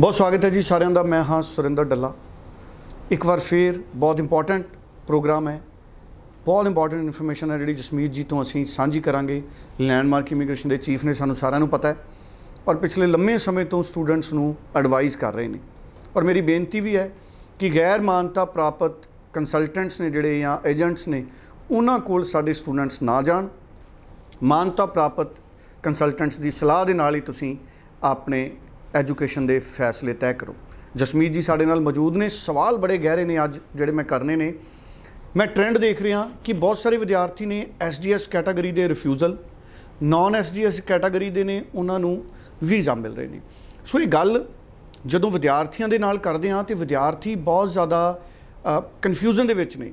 ਬਹੁਤ ਸਵਾਗਤ ਹੈ ਜੀ ਸਾਰਿਆਂ ਦਾ ਮੈਂ ਹਾਂ ਸੁਰਿੰਦਰ ਡੱਲਾ ਇੱਕ ਵਾਰ ਫੇਰ ਬਹੁਤ ਇੰਪੋਰਟੈਂਟ ਪ੍ਰੋਗਰਾਮ ਹੈ ਬਹੁਤ ਇੰਪੋਰਟੈਂਟ ਇਨਫੋਰਮੇਸ਼ਨ ਹੈ ਜਿਹੜੀ ਜਸਮੀਤ ਜੀ ਤੋਂ ਅਸੀਂ ਸਾਂਝੀ ਕਰਾਂਗੇ ਲੈਂਡਮਾਰਕ ਇਮੀਗ੍ਰੇਸ਼ਨ ਦੇ ਚੀਫ ਨੇ ਸਾਨੂੰ ਸਾਰਿਆਂ ਨੂੰ ਪਤਾ ਹੈ ਔਰ ਪਿਛਲੇ ਲੰਮੇ ਸਮੇਂ ਤੋਂ ਸਟੂਡੈਂਟਸ ਨੂੰ ਐਡਵਾਈਸ ਕਰ ਰਹੇ ਨੇ ਔਰ ਮੇਰੀ ਬੇਨਤੀ ਵੀ ਹੈ ਕਿ ਗੈਰ ਮਾਨਤਾ ਪ੍ਰਾਪਤ ਕੰਸਲਟੈਂਟਸ ਨੇ ਜਿਹੜੇ ਜਾਂ ਏਜੰਟਸ ਨੇ ਉਹਨਾਂ ਕੋਲ ਸਾਡੇ ਸਟੂਡੈਂਟਸ ਨਾ ਜਾਣ ਮਾਨਤਾ ਪ੍ਰਾਪਤ ਕੰਸਲਟੈਂਟਸ ਦੀ ਸਲਾਹ ਦੇ ਨਾਲ ਹੀ ਤੁਸੀਂ ਆਪਣੇ ਐਜੂਕੇਸ਼ਨ ਦੇ ਫੈਸਲੇ ਤੈਅ ਕਰੋ ਜਸਮੀਤ ਜੀ ਸਾਡੇ ਨਾਲ ਮੌਜੂਦ ਨੇ ਸਵਾਲ ਬੜੇ ਗਹਿਰੇ ਨੇ ਅੱਜ ਜਿਹੜੇ ਮੈਂ ਕਰਨੇ ਨੇ ਮੈਂ ਟ੍ਰੈਂਡ ਦੇਖ ਰਿਹਾ ਕਿ ਬਹੁਤ ਸਾਰੇ ਵਿਦਿਆਰਥੀ ਨੇ ਐਸਡੀਐਸ ਕੈਟਾਗਰੀ ਦੇ ਰਿਫਿਊਜ਼ਲ ਨਾਨ ਐਸਡੀਐਸ ਕੈਟਾਗਰੀ ਦੇ ਨੇ ਉਹਨਾਂ ਨੂੰ ਵੀਜ਼ਾ ਮਿਲ ਰਹੇ ਨੇ ਸੋ ਇਹ ਗੱਲ ਜਦੋਂ ਵਿਦਿਆਰਥੀਆਂ ਦੇ ਨਾਲ ਕਰਦੇ ਆ ਤੇ ਵਿਦਿਆਰਥੀ ਬਹੁਤ ਜ਼ਿਆਦਾ ਕਨਫਿਊਜ਼ਨ ਦੇ ਵਿੱਚ ਨੇ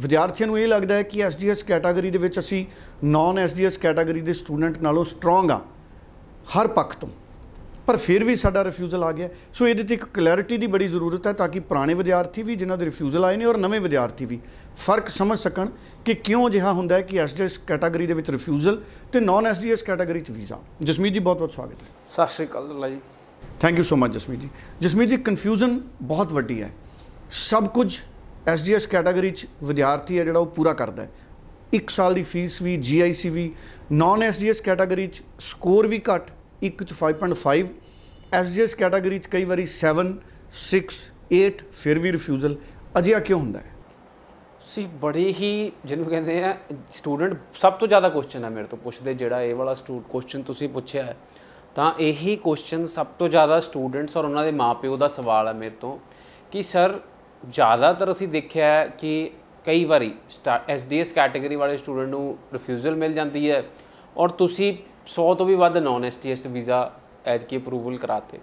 ਵਿਦਿਆਰਥੀਆਂ ਨੂੰ ਇਹ ਲੱਗਦਾ ਹੈ ਕਿ ਐਸਡੀਐਸ ਕੈਟਾਗਰੀ ਦੇ ਵਿੱਚ ਅਸੀਂ ਨਾਨ ਐਸਡੀਐਸ ਕੈਟਾਗਰੀ ਦੇ ਸਟੂਡੈਂਟ ਨਾਲੋਂ ਸਟਰੋਂਗ ਆ ਹਰ ਪੱਖ ਤੋਂ ਪਰ ਫਿਰ ਵੀ ਸਾਡਾ ਰਿਫਿਊਜ਼ਲ ਆ ਗਿਆ ਸੋ ਇਹਦੇ ਤੇ ਇੱਕ ਕਲੈਰਿਟੀ ਦੀ ਬੜੀ ਜ਼ਰੂਰਤ ਹੈ ਤਾਂ ਕਿ ਪੁਰਾਣੇ ਵਿਦਿਆਰਥੀ ਵੀ ਜਿਨ੍ਹਾਂ ਦੇ ਰਿਫਿਊਜ਼ਲ ਆਏ ਨੇ ਔਰ ਨਵੇਂ ਵਿਦਿਆਰਥੀ ਵੀ ਫਰਕ ਸਮਝ ਸਕਣ ਕਿ ਕਿਉਂ ਜਿਹਾ ਹੁੰਦਾ ਹੈ ਕਿ ਐਸਡੀਐਸ ਕੈਟਾਗਰੀ ਦੇ ਵਿੱਚ ਰਿਫਿਊਜ਼ਲ ਤੇ ਨਾਨ ਐਸਡੀਐਸ ਕੈਟਾਗਰੀ 'ਚ ਵੀਜ਼ਾ ਜਸਮੀਤ ਜੀ ਬਹੁਤ ਬਹੁਤ ਸਵਾਗਤ ਹੈ ਸਤਿ ਸ਼੍ਰੀ ਅਕਾਲ ਅੱਲਾ ਜੀ thank you so much Jasmeet ji Jasmeet ਜੀ ਕਨਫਿਊਜ਼ਨ ਬਹੁਤ ਵੱਡੀ ਹੈ ਸਭ ਕੁਝ ਐਸਡੀਐਸ ਕੈਟਾਗਰੀ 'ਚ ਵਿਦਿਆਰਥੀ ਹੈ ਜਿਹੜਾ ਉਹ ਪੂਰਾ ਕਰਦਾ ਹੈ 1 ਸਾਲ ਦੀ ਫੀਸ ਵੀ ਜੀਆਈਸੀ ਵੀ ਨਾਨ ਐਸਡੀਐਸ ਕੈਟਾਗਰੀ 'ਚ ਸਕੋਰ ਵੀ ਘੱਟ ਇੱਕ ਚ 5.5 ਐਸਜੀਐਸ ਕੈਟਾਗਰੀ ਚ ਕਈ ਵਾਰੀ 7 6 8 ਫਿਰ ਵੀ ਰਿਫਿਊਜ਼ਲ ਅਜਿਹਾ ਕਿਉਂ ਹੁੰਦਾ ਹੈ ਸੀ ਬੜੇ ਹੀ ਜਿਹਨੂੰ ਕਹਿੰਦੇ ਆ ਸਟੂਡੈਂਟ ਸਭ ਤੋਂ ਜ਼ਿਆਦਾ ਕੁਐਸਚਨ ਆ ਮੇਰੇ ਤੋਂ ਪੁੱਛਦੇ ਜਿਹੜਾ ਇਹ ਵਾਲਾ ਸਟੂਡੈਂਟ ਕੁਐਸਚਨ ਤੁਸੀਂ ਪੁੱਛਿਆ ਹੈ ਤਾਂ ਇਹੀ ਕੁਐਸਚਨ ਸਭ ਤੋਂ ਜ਼ਿਆਦਾ ਸਟੂਡੈਂਟਸ ਔਰ ਉਹਨਾਂ ਦੇ ਮਾਪਿਓ ਦਾ ਸਵਾਲ ਆ ਮੇਰੇ ਤੋਂ ਕਿ ਸਰ ਜ਼ਿਆਦਾਤਰ ਅਸੀਂ ਦੇਖਿਆ ਹੈ ਕਿ ਕਈ ਵਾਰੀ ਐਸਡੀਐਸ ਕੈਟਾਗਰੀ ਵਾਲੇ ਸਟੂਡੈਂਟ ਨੂੰ ਰਿਫਿਊਜ਼ਲ ਮਿਲ ਜਾਂਦੀ ਹੈ ਔਰ ਤੁਸੀਂ 100 ਤੋਂ ਵੀ ਵੱਧ ਨਾਨ ਐਸਟੀਐਸ ਵੀਜ਼ਾ ਐਜ ਕੀ ਅਪਰੂਵਲ ਕਰਾਤੇ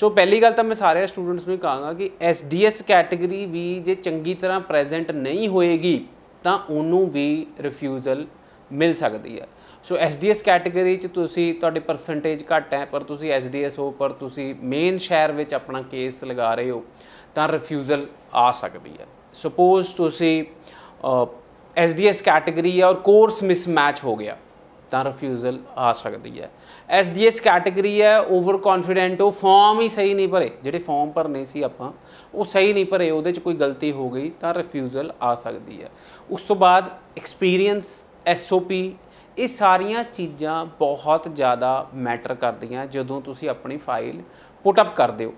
ਸੋ ਪਹਿਲੀ ਗੱਲ ਤਾਂ ਮੈਂ ਸਾਰੇ ਸਟੂਡੈਂਟਸ ਨੂੰ ਕਹਾਂਗਾ ਕਿ ਐਸਡੀਐਸ ਕੈਟਾਗਰੀ ਵੀ ਜੇ ਚੰਗੀ ਤਰ੍ਹਾਂ ਪ੍ਰੈਜ਼ੈਂਟ ਨਹੀਂ ਹੋਏਗੀ ਤਾਂ ਉਹਨੂੰ ਵੀ ਰਿਫਿਊਜ਼ਲ ਮਿਲ ਸਕਦੀ ਹੈ ਸੋ ਐਸਡੀਐਸ ਕੈਟਾਗਰੀ ਚ ਤੁਸੀਂ ਤੁਹਾਡੇ ਪਰਸੈਂਟੇਜ ਘੱਟ ਹੈ ਪਰ ਤੁਸੀਂ ਐਸਡੀਐਸ ਹੋ ਪਰ ਤੁਸੀਂ ਮੇਨ ਸ਼ਹਿਰ ਵਿੱਚ ਆਪਣਾ ਕੇਸ ਲਗਾ ਰਹੇ ਹੋ ਤਾਂ ਰਿਫਿਊਜ਼ਲ ਆ ਸਕਦੀ ਹੈ ਸਪੋਜ਼ ਤੁਸੀਂ ਐਸਡੀਐਸ ਕੈਟਾਗਰੀ ਹੈ ਔਰ ਕੋਰਸ ਮਿਸਮੈਚ ਹੋ ਗਿਆ ਤਾਂ ਰਿਫਿਊਜ਼ਲ ਆ ਸਕਦੀ ਹੈ ਐਸਡੀਐਸ ਕੈਟਾਗਰੀ ਹੈ ਓਵਰ ਕੌਨਫੀਡੈਂਟ ਉਹ ਫਾਰਮ ਹੀ ਸਹੀ ਨਹੀਂ ਭਰੇ ਜਿਹੜੇ ਫਾਰਮ ਭਰਨੇ ਸੀ ਆਪਾਂ ਉਹ ਸਹੀ ਨਹੀਂ ਭਰੇ ਉਹਦੇ 'ਚ ਕੋਈ ਗਲਤੀ ਹੋ ਗਈ ਤਾਂ ਰਿਫਿਊਜ਼ਲ ਆ ਸਕਦੀ ਹੈ ਉਸ ਤੋਂ ਬਾਅਦ ਐਕਸਪੀਰੀਅੰਸ ਐਸਓਪੀ ਇਹ ਸਾਰੀਆਂ ਚੀਜ਼ਾਂ ਬਹੁਤ ਜ਼ਿਆਦਾ ਮੈਟਰ ਕਰਦੀਆਂ ਜਦੋਂ ਤੁਸੀਂ ਆਪਣੀ ਫਾਈਲ ਪੁਟ ਅਪ ਕਰਦੇ ਹੋ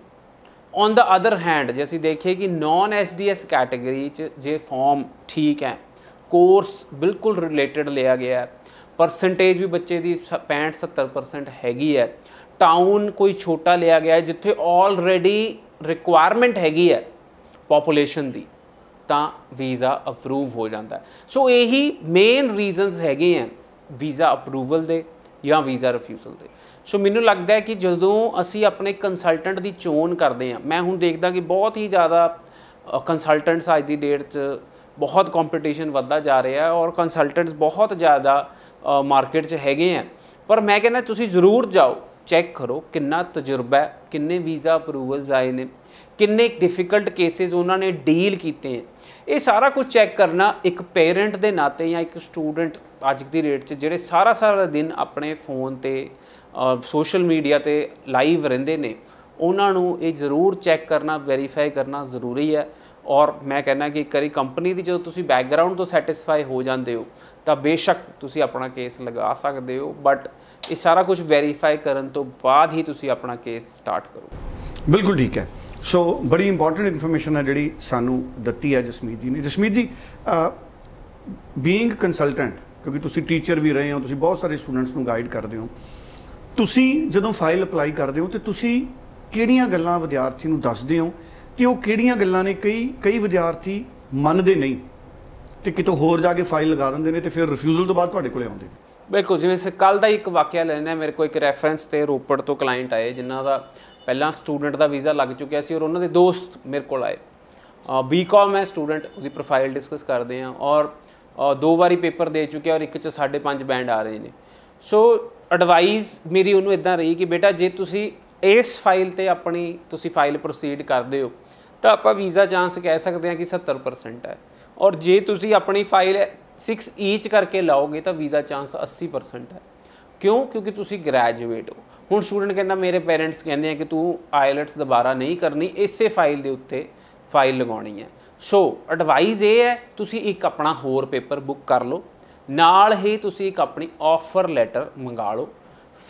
ਔਨ ਦਾ ਅਦਰ ਹੈਂਡ ਜੇ ਅਸੀਂ ਦੇਖੀਏ ਕਿ ਨਾਨ ਐਸਡੀਐਸ ਕੈਟਾਗਰੀ 'ਚ ਜੇ ਫਾਰਮ ਠੀਕ ਹੈ ਕੋਰਸ ਬਿਲਕੁਲ ਰਿਲੇਟਡ ਲਿਆ ਗਿਆ ਹੈ ਪਰਸੈਂਟੇਜ ਵੀ ਬੱਚੇ ਦੀ 65 70% ਹੈਗੀ ਹੈ ਟਾਊਨ ਕੋਈ ਛੋਟਾ ਲਿਆ ਗਿਆ ਹੈ ਜਿੱਥੇ ਆਲਰੇਡੀ ਰਿਕੁਆਇਰਮੈਂਟ ਹੈਗੀ ਹੈ ਪੋਪੂਲੇਸ਼ਨ ਦੀ ਤਾਂ ਵੀਜ਼ਾ ਅਪਰੂਵ ਹੋ ਜਾਂਦਾ ਸੋ ਇਹੀ ਮੇਨ ਰੀਜ਼ਨਸ ਹੈਗੇ ਆ ਵੀਜ਼ਾ ਅਪਰੂਵਲ ਦੇ ਜਾਂ ਵੀਜ਼ਾ ਰਿਫਿਊਜ਼ਲ ਦੇ ਸੋ ਮੈਨੂੰ ਲੱਗਦਾ ਹੈ ਕਿ ਜਦੋਂ ਅਸੀਂ ਆਪਣੇ ਕੰਸਲਟੈਂਟ ਦੀ ਚੋਣ ਕਰਦੇ ਆ ਮੈਂ ਹੁਣ ਦੇਖਦਾ ਕਿ ਬਹੁਤ ਹੀ ਜ਼ਿਆਦਾ ਕੰਸਲਟੈਂਟਸ ਅੱਜ ਦੀ ਡੇਟ 'ਚ ਬਹੁਤ ਕੰਪੀਟੀਸ਼ਨ ਵੱਧਦਾ ਜਾ ਰਿਹਾ ਹੈ ਔਰ ਕੰਸਲਟੈਂਟਸ ਬਹੁਤ ਜ਼ਿਆਦਾ ਮਾਰਕੀਟ 'ਚ ਹੈਗੇ ਆ ਪਰ ਮੈਂ ਕਹਿੰਦਾ ਤੁਸੀਂ ਜ਼ਰੂਰ ਜਾਓ ਚੈੱਕ ਕਰੋ ਕਿੰਨਾ ਤਜਰਬਾ ਹੈ ਕਿੰਨੇ ਵੀਜ਼ਾ ਅਪਰੂਵਲਸ ਆਏ ਨੇ ਕਿੰਨੇ ਡਿਫਿਕਲਟ ਕੇਸਿਸ ਉਹਨਾਂ ਨੇ ਡੀਲ ਕੀਤੇ ਇਹ ਸਾਰਾ ਕੁਝ ਚੈੱਕ ਕਰਨਾ ਇੱਕ ਪੇਰੈਂਟ ਦੇ ਨਾਤੇ ਜਾਂ ਇੱਕ ਸਟੂਡੈਂਟ ਅੱਜ ਦੀ ਰੇਟ 'ਚ ਜਿਹੜੇ ਸਾਰਾ ਸਾਰਾ ਦਿਨ ਆਪਣੇ ਫੋਨ ਤੇ ਸੋਸ਼ਲ ਮੀਡੀਆ ਤੇ ਲਾਈਵ ਰਹਿੰਦੇ ਨੇ ਉਹਨਾਂ ਨੂੰ ਇਹ ਜ਼ਰੂਰ ਚੈੱਕ ਕਰਨਾ ਵੈਰੀਫਾਈ ਕਰਨਾ ਜ਼ਰੂਰੀ ਹੈ ਔਰ ਮੈਂ ਕਹਿੰਦਾ ਕਿ ਇੱਕ ਵਾਰੀ ਕੰਪਨੀ ਦੀ ਜਦੋਂ ਤੁਸੀਂ ਬੈਕਗ੍ਰਾਉਂਡ ਤੋਂ ਸੈਟੀਸਫਾਈ ਹੋ ਜਾਂਦੇ ਹੋ ਤਾਂ ਬੇਸ਼ੱਕ ਤੁਸੀਂ ਆਪਣਾ ਕੇਸ ਲਗਾ ਸਕਦੇ ਹੋ ਬਟ ਇਹ ਸਾਰਾ ਕੁਝ ਵੈਰੀਫਾਈ ਕਰਨ ਤੋਂ ਬਾਅਦ ਹੀ ਤੁਸੀਂ ਆਪਣਾ ਕੇਸ ਸਟਾਰਟ ਕਰੋ ਬਿਲਕੁਲ ਠੀਕ ਹੈ ਸੋ ਬੜੀ ਇੰਪੋਰਟੈਂਟ ਇਨਫੋਰਮੇਸ਼ਨ ਹੈ ਜਿਹੜੀ ਸਾਨੂੰ ਦਿੱਤੀ ਹੈ ਜਸਮੀਤ ਜੀ ਨੇ ਜਸਮੀਤ ਜੀ ਬੀਇੰਗ ਕੰਸਲਟੈਂਟ ਕਿਉਂਕਿ ਤੁਸੀਂ ਟੀਚਰ ਵੀ ਰਹੇ ਹੋ ਤੁਸੀਂ ਬਹੁਤ ਸਾਰੇ ਸਟੂਡੈਂਟਸ ਨੂੰ ਗਾਈਡ ਕਰਦੇ ਹੋ ਤੁਸੀਂ ਜਦੋਂ ਫਾਈਲ ਅਪਲਾਈ ਕਰਦੇ ਹੋ ਤੇ ਤੁਸੀਂ ਕਿਹੜੀਆਂ ਗੱਲਾਂ ਵਿਦਿਆਰਥੀ ਨੂੰ ਦੱਸਦੇ ਹੋ ਤੇ ਉਹ ਕਿਹੜੀਆਂ ਗੱਲਾਂ ਨੇ ਕਈ ਕਈ ਵਿਦਿਆਰਥੀ ਮੰਨਦੇ ਨਹੀਂ ਤੇ ਕਿਤੋਂ ਹੋਰ ਜਾ ਕੇ ਫਾਈਲ ਲਗਾ ਦਿੰਦੇ ਨੇ ਤੇ ਫਿਰ ਰਿਫਿਊਜ਼ਲ ਤੋਂ ਬਾਅਦ ਤੁਹਾਡੇ ਕੋਲੇ ਆਉਂਦੇ ਨੇ ਬਿਲਕੁਲ ਜਿਵੇਂ ਸੇ ਕੱਲ ਦਾ ਇੱਕ ਵਾਕਿਆ ਲੈਣਾ ਮੇਰੇ ਕੋਲ ਇੱਕ ਰੈਫਰੈਂਸ ਤੇ ਰੋਪੜ ਤੋਂ ਕਲਾਇੰਟ ਆਏ ਜਿਨ੍ਹਾਂ ਦਾ ਪਹਿਲਾਂ ਸਟੂਡੈਂਟ ਦਾ ਵੀਜ਼ਾ ਲੱਗ ਚੁੱਕਿਆ ਸੀ ਔਰ ਉਹਨਾਂ ਦੇ ਦੋਸਤ ਮੇਰੇ ਕੋਲ ਆਏ ਬੀਕਾਮ ਹੈ ਸਟੂਡੈਂਟ ਉਹਦੀ ਪ੍ਰੋਫਾਈਲ ਡਿਸਕਸ ਕਰਦੇ ਆ ਔਰ ਦੋ ਵਾਰੀ ਪੇਪਰ ਦੇ ਚੁੱਕਿਆ ਔਰ ਇੱਕ ਚ 5.5 ਬੈਂਡ ਆ ਰਹੇ ਨੇ ਸੋ ਐਡਵਾਈਸ ਮੇਰੀ ਉਹਨੂੰ ਇਦਾਂ ਰਹੀ ਕਿ ਬੇਟਾ ਜੇ ਤੁਸੀਂ ਇਸ ਫਾਈਲ ਤੇ ਆਪਣੀ ਤੁਸੀਂ ਫਾਈਲ ਪ੍ਰੋਸੀਡ ਕਰਦੇ ਹੋ ਤਾਂ ਆਪਾਂ ਵੀਜ਼ਾ ਚਾਂਸ ਕਹਿ ਸਕਦੇ ਹਾਂ ਕਿ 70% ਹੈ ਔਰ ਜੇ ਤੁਸੀਂ ਆਪਣੀ ਫਾਈਲ 6 ਈਚ ਕਰਕੇ ਲਾਓਗੇ ਤਾਂ ਵੀਜ਼ਾ ਚਾਂਸ 80% ਹੈ ਕਿਉਂ ਕਿਉਂਕਿ ਤੁਸੀਂ ਗ੍ਰੈਜੂਏਟ ਹੋ ਹੁਣ ਸਟੂਡੈਂਟ ਕਹਿੰਦਾ ਮੇਰੇ ਪੇਰੈਂਟਸ ਕਹਿੰਦੇ ਆ ਕਿ ਤੂੰ ਆਇਲਟਸ ਦੁਬਾਰਾ ਨਹੀਂ ਕਰਨੀ ਇਸੇ ਫਾਈਲ ਦੇ ਉੱਤੇ ਫਾਈਲ ਲਗਾਉਣੀ ਹੈ ਸੋ ਐਡਵਾਈਸ ਇਹ ਹੈ ਤੁਸੀਂ ਇੱਕ ਆਪਣਾ ਹੋਰ ਪੇਪਰ ਬੁੱਕ ਕਰ ਲਓ ਨਾਲ ਹੀ ਤੁਸੀਂ ਇੱਕ ਆਪਣੀ ਆਫਰ ਲੈਟਰ ਮੰਗਾ ਲਓ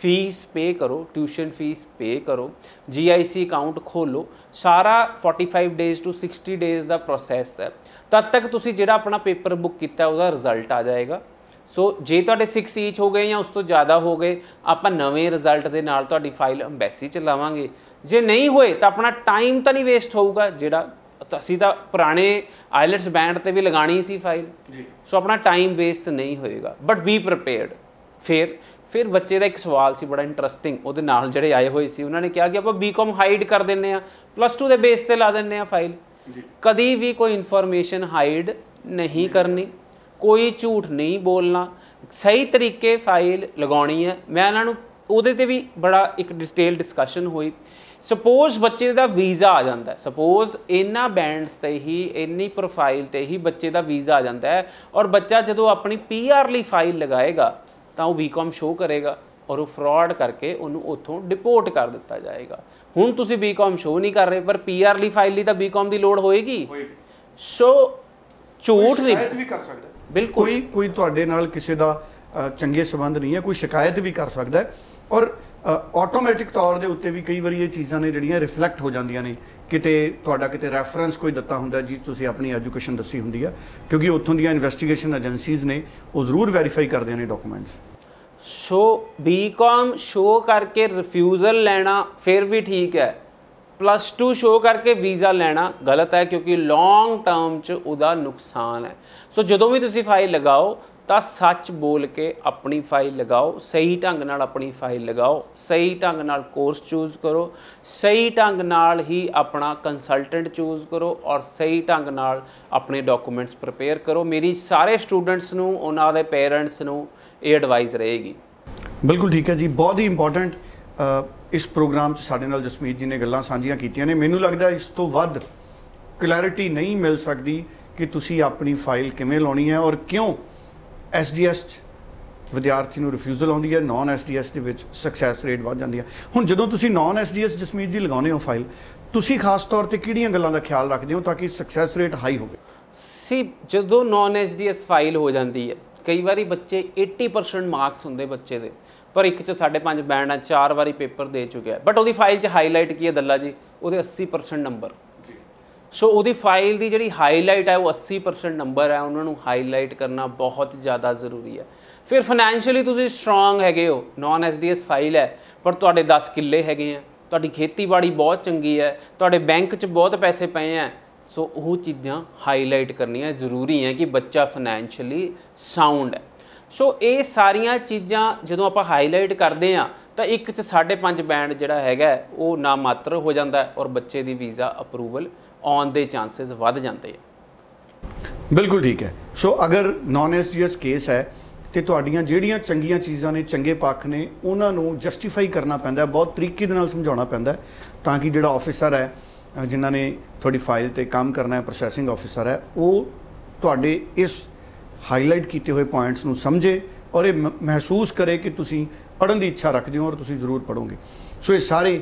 ਫੀਸ ਪੇ ਕਰੋ ਟਿਊਸ਼ਨ ਫੀਸ ਪੇ ਕਰੋ ਜੀਆਈਸੀ ਅਕਾਊਂਟ ਖੋਲੋ ਸਾਰਾ 45 ਡੇਜ਼ ਟੂ 60 ਡੇਜ਼ ਦਾ ਪ੍ਰੋਸੈਸ ਹੈ ਤਦ ਤੱਕ ਤੁਸੀਂ ਜਿਹੜਾ ਆਪਣਾ ਪੇਪਰ ਬੁੱਕ ਕੀਤਾ ਉਹਦਾ ਰਿਜ਼ਲਟ ਆ ਜਾਏਗਾ ਸੋ ਜੇ ਤੁਹਾਡੇ 6 ਈਚ ਹੋ ਗਏ ਜਾਂ ਉਸ ਤੋਂ ਜ਼ਿਆਦਾ ਹੋ ਗਏ ਆਪਾਂ ਨਵੇਂ ਰਿਜ਼ਲਟ ਦੇ ਨਾਲ ਤੁਹਾਡੀ ਫਾਈਲ ਐਮਬੈਸੀ ਚ ਲਾਵਾਂਗੇ ਜੇ ਨਹੀਂ ਹੋਏ ਤਾਂ ਆਪਣਾ ਟਾਈਮ ਤਾਂ ਨਹੀਂ ਵੇਸਟ ਹੋਊਗਾ ਜਿਹੜਾ ਅਸੀਂ ਤਾਂ ਪੁਰਾਣੇ ਆਇਲਟਸ ਬੈਂਡ ਤੇ ਵੀ ਲਗਾਣੀ ਸੀ ਫਾਈਲ ਜੀ ਸੋ ਆਪਣਾ ਟਾਈਮ ਵੇਸਟ ਨਹੀਂ ਹੋਏਗਾ ਬਟ ਬੀ ਪ੍ਰੀਪੇਅਰਡ ਫਿਰ ਫਿਰ ਬੱਚੇ ਦਾ ਇੱਕ ਸਵਾਲ ਸੀ ਬੜਾ ਇੰਟਰਸਟਿੰਗ ਉਹਦੇ ਨਾਲ ਜਿਹੜੇ ਆਏ ਹੋਏ ਸੀ ਉਹਨਾਂ ਨੇ ਕਿਹਾ ਕਿ ਆਪਾਂ ਬੀਕਾਮ ਹਾਈਡ ਕਰ ਦਿੰਨੇ ਆ ਪਲੱਸ 2 ਦੇ ਬੇਸ ਤੇ ਲਾ ਦਿੰਨੇ ਆ ਫਾਈਲ ਕਦੀ ਵੀ ਕੋਈ ਇਨਫੋਰਮੇਸ਼ਨ ਹਾਈਡ ਨਹੀਂ ਕਰਨੀ ਕੋਈ ਝੂਠ ਨਹੀਂ ਬੋਲਣਾ ਸਹੀ ਤਰੀਕੇ ਫਾਈਲ ਲਗਾਉਣੀ ਹੈ ਮੈਂ ਇਹਨਾਂ ਨੂੰ ਉਹਦੇ ਤੇ ਵੀ ਬੜਾ ਇੱਕ ਡਿਟੇਲ ਡਿਸਕਸ਼ਨ ਹੋਈ ਸਪੋਜ਼ ਬੱਚੇ ਦਾ ਵੀਜ਼ਾ ਆ ਜਾਂਦਾ ਸਪੋਜ਼ ਇਨਾ ਬੈਂਡਸ ਤੇ ਹੀ ਇੰਨੀ ਪ੍ਰੋਫਾਈਲ ਤੇ ਹੀ ਬੱਚੇ ਦਾ ਵੀਜ਼ਾ ਆ ਜਾਂਦਾ ਹੈ ਔਰ ਬੱਚਾ ਜਦੋਂ ਆਪਣੀ ਪੀਆਰ ਲਈ ਫਾਈਲ ਲਗਾਏਗਾ ਤਾਂ ਉਹ ਬੀਕਾਮ ਸ਼ੋ ਕਰੇਗਾ ਔਰ ਉਹ ਫਰਾਡ ਕਰਕੇ ਉਹਨੂੰ ਉੱਥੋਂ ਡਿਪੋਰਟ ਕਰ ਦਿੱਤਾ ਜਾਏਗਾ ਹੁਣ ਤੁਸੀਂ ਬੀਕਾਮ ਸ਼ੋ ਨਹੀਂ ਕਰ ਰਹੇ ਪਰ ਪੀਆਰ ਲਈ ਫਾਈਲ ਲਈ ਤਾਂ ਬੀਕਾਮ ਦੀ ਲੋੜ ਹੋਏਗੀ ਸੋ ਝੂਠ ਨਹੀਂ ਵੀ ਕਰ ਸਕਦਾ ਬਿਲਕੁਲ ਕੋਈ ਕੋਈ ਤੁਹਾਡੇ ਨਾਲ ਕਿਸੇ ਦਾ ਚੰਗੇ ਸਬੰਧ ਨਹੀਂ ਹੈ ਕੋਈ ਸ਼ਿਕਾਇਤ ਵੀ ਕਰ ਸਕਦਾ ਔਰ ਆਟੋਮੈਟਿਕ ਤੌਰ ਦੇ ਉੱਤੇ ਵੀ ਕਈ ਵਾਰੀ ਇਹ ਚੀਜ਼ਾਂ ਨੇ ਜਿਹੜੀਆਂ ਰਿਫਲੈਕਟ ਹੋ ਜਾਂਦੀਆਂ ਨੇ ਕਿਤੇ ਤੁਹਾਡਾ ਕਿਤੇ ਰੈਫਰੈਂਸ ਕੋਈ ਦਿੱਤਾ ਹੁੰਦਾ ਜੀ ਤੁਸੀਂ ਆਪਣੀ ਐਜੂਕੇਸ਼ਨ ਦੱਸੀ ਹੁੰਦੀ ਆ ਕਿਉਂਕਿ ਉੱਥੋਂ ਦੀਆਂ ਇਨਵੈਸਟੀਗੇਸ਼ਨ ਏਜੰਸੀਜ਼ ਨੇ ਉਹ ਜ਼ਰੂਰ ਵੈਰੀਫਾਈ ਕਰਦੀਆਂ ਨੇ ਡਾਕੂਮੈਂਟਸ ਸ਼ੋ ਬੀਕਾਮ ਸ਼ੋ ਕਰਕੇ ਰਿਫਿਊਜ਼ਲ ਲੈਣਾ ਫਿਰ ਵੀ ਠੀਕ ਹੈ ਪਲੱਸ 2 ਸ਼ੋ ਕਰਕੇ ਵੀਜ਼ਾ ਲੈਣਾ ਗਲਤ ਹੈ ਕਿਉਂਕਿ ਲੌਂਗ ਟਰਮ 'ਚ ਉਹਦਾ ਨੁਕਸਾਨ ਹੈ ਸੋ ਜਦੋਂ ਵੀ ਤੁਸੀਂ ਫਾਈਲ ਲਗਾਓ ਤਾਂ ਸੱਚ ਬੋਲ ਕੇ ਆਪਣੀ ਫਾਈਲ ਲਗਾਓ ਸਹੀ ਢੰਗ ਨਾਲ ਆਪਣੀ ਫਾਈਲ ਲਗਾਓ ਸਹੀ ਢੰਗ ਨਾਲ ਕੋਰਸ ਚੂਜ਼ ਕਰੋ ਸਹੀ ਢੰਗ ਨਾਲ ਹੀ ਆਪਣਾ ਕੰਸਲਟੈਂਟ ਚੂਜ਼ ਕਰੋ ਔਰ ਸਹੀ ਢੰਗ ਨਾਲ ਆਪਣੇ ਡਾਕੂਮੈਂਟਸ ਪ੍ਰਪੇਅਰ ਕਰੋ ਮੇਰੀ ਸਾਰੇ ਸਟੂਡੈਂਟਸ ਨੂੰ ਉਹਨਾਂ ਦੇ ਪੇਰੈਂਟਸ ਨੂੰ ਇਹ ਐਡਵਾਈਸ ਰਹੇਗੀ ਬਿਲਕੁਲ ਠੀਕ ਹੈ ਜੀ ਬਹੁਤ ਹੀ ਇੰਪੋਰਟੈਂਟ ਇਸ ਪ੍ਰੋਗਰਾਮ 'ਚ ਸਾਡੇ ਨਾਲ ਜਸਮੀਤ ਜੀ ਨੇ ਗੱਲਾਂ ਸਾਂਝੀਆਂ ਕੀਤੀਆਂ ਨੇ ਮੈਨੂੰ ਲੱਗਦਾ ਇਸ ਤੋਂ ਵੱਧ ਕਲੈਰਿਟੀ ਨਹੀਂ ਮਿਲ ਸਕਦੀ ਕਿ ਤੁਸੀਂ ਆਪਣੀ ਫਾਈਲ ਕਿਵੇਂ ਲਾਉਣੀ ਹੈ ਔਰ ਕਿਉਂ ਐਸਡੀਐਸ ਵਿਦਿਆਰਥੀ ਨੂੰ ਰਿਫਿਊਜ਼ਲ ਆਉਂਦੀ ਹੈ ਨਾਨ ਐਸਡੀਐਸ ਦੇ ਵਿੱਚ ਸਕਸੈਸ ਰੇਟ ਵੱਧ ਜਾਂਦੀ ਹੈ ਹੁਣ ਜਦੋਂ ਤੁਸੀਂ ਨਾਨ ਐਸਡੀਐਸ ਜਸਮੀਤ ਜੀ ਲਗਾਉਂਦੇ ਹੋ ਫਾਈਲ ਤੁਸੀਂ ਖਾਸ ਤੌਰ ਤੇ ਕਿਹੜੀਆਂ ਗੱਲਾਂ ਦਾ ਖਿਆਲ ਰੱਖਦੇ ਹੋ ਤਾਂ ਕਿ ਸਕਸੈਸ ਰੇਟ ਹਾਈ ਹੋਵੇ ਸੀ ਜਦੋਂ ਨਾਨ ਐਸਡੀਐਸ ਫਾਈਲ ਹੋ ਜਾਂਦੀ ਹੈ ਕਈ ਵਾਰੀ ਬੱਚੇ 80% ਮਾਰਕਸ ਹੁੰਦੇ ਬੱਚੇ ਦੇ ਪਰ ਇੱਕ ਚ ਪੰਜ ਬੈਂਡ ਆ ਚਾਰ ਵਾਰੀ ਪੇਪਰ ਦੇ ਚੁੱਕਿਆ ਬਟ ਉਹਦੀ ਫਾਈਲ ਚ ਹਾਈਲਾਈਟ ਕੀ ਹੈ ਦੱਲਾ ਜੀ ਉਹਦੇ 80% ਨੰਬਰ ਸੋ ਉਹਦੀ ਫਾਈਲ ਦੀ ਜਿਹੜੀ ਹਾਈਲਾਈਟ ਹੈ ਉਹ 80% ਨੰਬਰ ਹੈ ਉਹਨਾਂ ਨੂੰ ਹਾਈਲਾਈਟ ਕਰਨਾ ਬਹੁਤ ਜ਼ਿਆਦਾ ਜ਼ਰੂਰੀ ਹੈ ਫਿਰ ਫਾਈਨੈਂਸ਼ੀਅਲੀ ਤੁਸੀਂ ਸਟਰੋਂਗ ਹੈਗੇ ਹੋ ਨਾਨ ਐਸਡੀਐਸ ਫਾਈਲ ਹੈ ਪਰ ਤੁਹਾਡੇ 10 ਕਿੱਲੇ ਹੈਗੇ ਆ ਤੁਹਾਡੀ ਖੇਤੀਬਾੜੀ ਬਹੁਤ ਚੰਗੀ ਹੈ ਤੁਹਾਡੇ ਬੈਂਕ 'ਚ ਬਹੁਤ ਪੈਸੇ ਪਏ ਆ ਸੋ ਉਹ ਚੀਜ਼ਾਂ ਹਾਈਲਾਈਟ ਕਰਨੀਆਂ ਜ਼ਰੂਰੀ ਹੈ ਕਿ ਬੱਚਾ ਫਾਈਨੈਂਸ਼ੀਅਲੀ ਸਾਊਂਡ ਹੈ ਸੋ ਇਹ ਸਾਰੀਆਂ ਚੀਜ਼ਾਂ ਜਦੋਂ ਆਪਾਂ ਹਾਈਲਾਈਟ ਕਰਦੇ ਆ ਤਾਂ ਇੱਕ 'ਚ 5.5 ਬੈਂਡ ਜਿਹੜਾ ਹੈਗਾ ਉਹ ਨਾ ਮਾਤਰ ਹੋ ਜਾਂਦਾ ਔਰ ਬੱਚੇ ਦੀ ਵੀਜ਼ਾ ਅਪਰੂਵਲ ਆਉਣ ਦੇ ਚਾਂਸਸ ਵੱਧ ਜਾਂਦੇ ਆ ਬਿਲਕੁਲ ਠੀਕ ਹੈ ਸੋ ਅਗਰ ਨਾਨ ਐਸਜੀਐਸ ਕੇਸ ਹੈ ਤੇ ਤੁਹਾਡੀਆਂ ਜਿਹੜੀਆਂ ਚੰਗੀਆਂ ਚੀਜ਼ਾਂ ਨੇ ਚੰਗੇ ਪੱਖ ਨੇ ਉਹਨਾਂ ਨੂੰ ਜਸਟੀਫਾਈ ਕਰਨਾ ਪੈਂਦਾ ਬਹੁਤ ਤਰੀਕੇ ਦੇ ਨਾਲ ਸਮਝਾਉਣਾ ਪੈਂਦਾ ਤਾਂ ਕਿ ਜਿਹੜਾ ਆਫੀਸਰ ਹੈ ਜਿਨ੍ਹਾਂ ਨੇ ਤੁਹਾਡੀ ਫਾਈਲ ਤੇ ਕੰਮ ਕਰਨਾ ਹੈ ਪ੍ਰੋਸੈਸਿੰਗ ਆਫੀਸਰ ਹੈ ਉਹ ਤੁਹਾਡੇ ਇਸ ਹਾਈਲਾਈਟ ਕੀਤੇ ਹੋਏ ਪੁਆਇੰਟਸ ਨੂੰ ਸਮਝੇ ਔਰ ਇਹ ਮਹਿਸੂਸ ਕਰੇ ਕਿ ਤੁਸੀਂ ਪੜਨ ਦੀ ਇੱਛਾ ਰੱਖਦੇ ਹੋ ਔਰ ਤੁਸੀਂ ਜ਼ਰੂਰ ਪੜੋਗੇ ਸੋ ਇਹ ਸਾਰੇ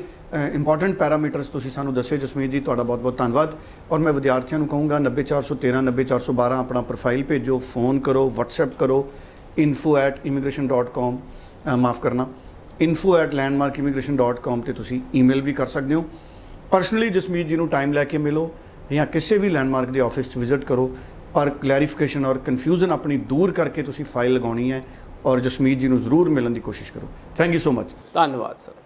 ਇੰਪੋਰਟੈਂਟ ਪੈਰਾਮੀਟਰਸ ਤੁਸੀਂ ਸਾਨੂੰ ਦੱਸੇ ਜਸਮੀਤ ਜੀ ਤੁਹਾਡਾ ਬਹੁਤ-ਬਹੁਤ ਧੰਨਵਾਦ ਔਰ ਮੈਂ ਵਿਦਿਆਰਥੀਆਂ ਨੂੰ ਕਹੂੰਗਾ 90413 90412 ਆਪਣਾ ਪ੍ਰੋਫਾਈਲ ਭੇਜੋ ਫੋਨ ਕਰੋ WhatsApp ਕਰੋ info@immigration.com ਮਾਫ ਕਰਨਾ info@landmarkimmigration.com ਤੇ ਤੁਸੀਂ ਈਮੇਲ ਵੀ ਕਰ ਸਕਦੇ ਹੋ ਪਰਸਨਲੀ ਜਸਮੀਤ ਜੀ ਨੂੰ ਟਾਈਮ ਲੈ ਕੇ ਮਿਲੋ ਜਾਂ ਕਿਸੇ ਵੀ ਲੈਂਡਮਾਰਕ ਦੇ ਆਫਿਸ 'ਚ ਵਿਜ਼ਿਟ ਕਰੋ ਪਰ ਕਲੈਰੀਫਿਕੇਸ਼ਨ ਔਰ ਕਨਫਿਊਜ਼ਨ ਆਪਣੀ ਦੂਰ ਕਰਕੇ ਤੁਸੀਂ ਫਾਈਲ ਲਗਾਉਣੀ ਹੈ ਔਰ ਜਸਮੀਤ ਜੀ ਨੂੰ ਜ਼ਰੂਰ ਮਿਲਣ ਦੀ ਕੋਸ਼ਿਸ਼ ਕਰੋ ਥੈਂਕ ਯੂ ਸੋ ਮਚ ਧੰਨਵਾਦ ਸਰ